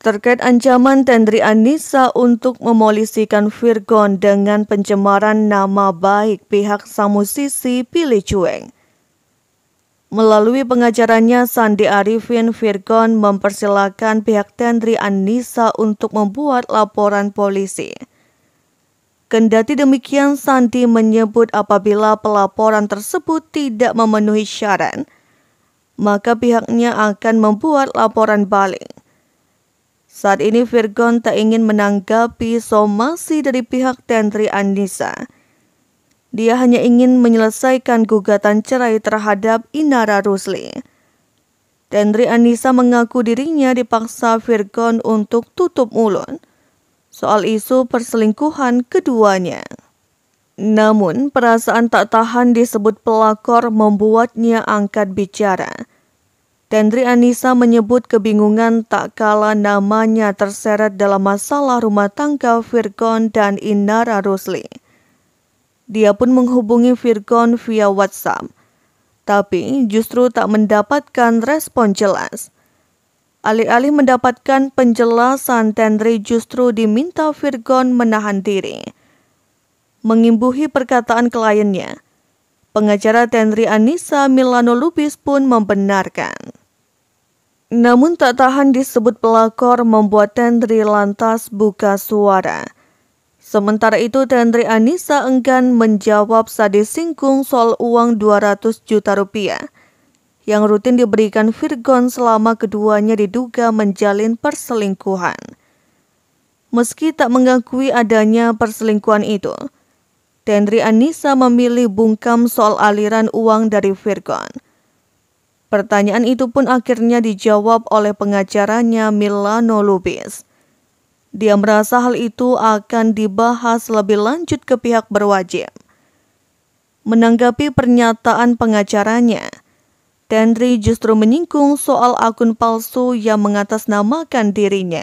terkait ancaman Tendri Anissa untuk memolisikan Virgon dengan pencemaran nama baik pihak samusisi musisi Pili Cueng. Melalui pengajarannya, Sandi Arifin Virgon mempersilahkan pihak Tendri Anissa untuk membuat laporan polisi. Kendati demikian, Sandi menyebut apabila pelaporan tersebut tidak memenuhi syarat, maka pihaknya akan membuat laporan balik. Saat ini Virgon tak ingin menanggapi somasi dari pihak Tentri Anissa. Dia hanya ingin menyelesaikan gugatan cerai terhadap Inara Rusli. Tentri Anissa mengaku dirinya dipaksa Virgon untuk tutup mulut soal isu perselingkuhan keduanya. Namun, perasaan tak tahan disebut pelakor membuatnya angkat bicara. Dendri Anissa menyebut kebingungan tak kala namanya terseret dalam masalah rumah tangga Virgon dan Inara Rusli. Dia pun menghubungi Virgon via WhatsApp, tapi justru tak mendapatkan respon jelas. Alih-alih mendapatkan penjelasan, Tendri justru diminta Virgon menahan diri. Mengimbuhi perkataan kliennya, pengacara Tendri Anissa Milano Lubis pun membenarkan. Namun tak tahan disebut pelakor membuat Tendri lantas buka suara. Sementara itu Tendri Anissa enggan menjawab saat singkung soal uang 200 juta rupiah yang rutin diberikan Virgon selama keduanya diduga menjalin perselingkuhan. Meski tak mengakui adanya perselingkuhan itu, Tendri Anissa memilih bungkam soal aliran uang dari Virgon. Pertanyaan itu pun akhirnya dijawab oleh pengacaranya Milano Lubis. Dia merasa hal itu akan dibahas lebih lanjut ke pihak berwajib. Menanggapi pernyataan pengacaranya, Tendri justru menyinggung soal akun palsu yang mengatasnamakan dirinya.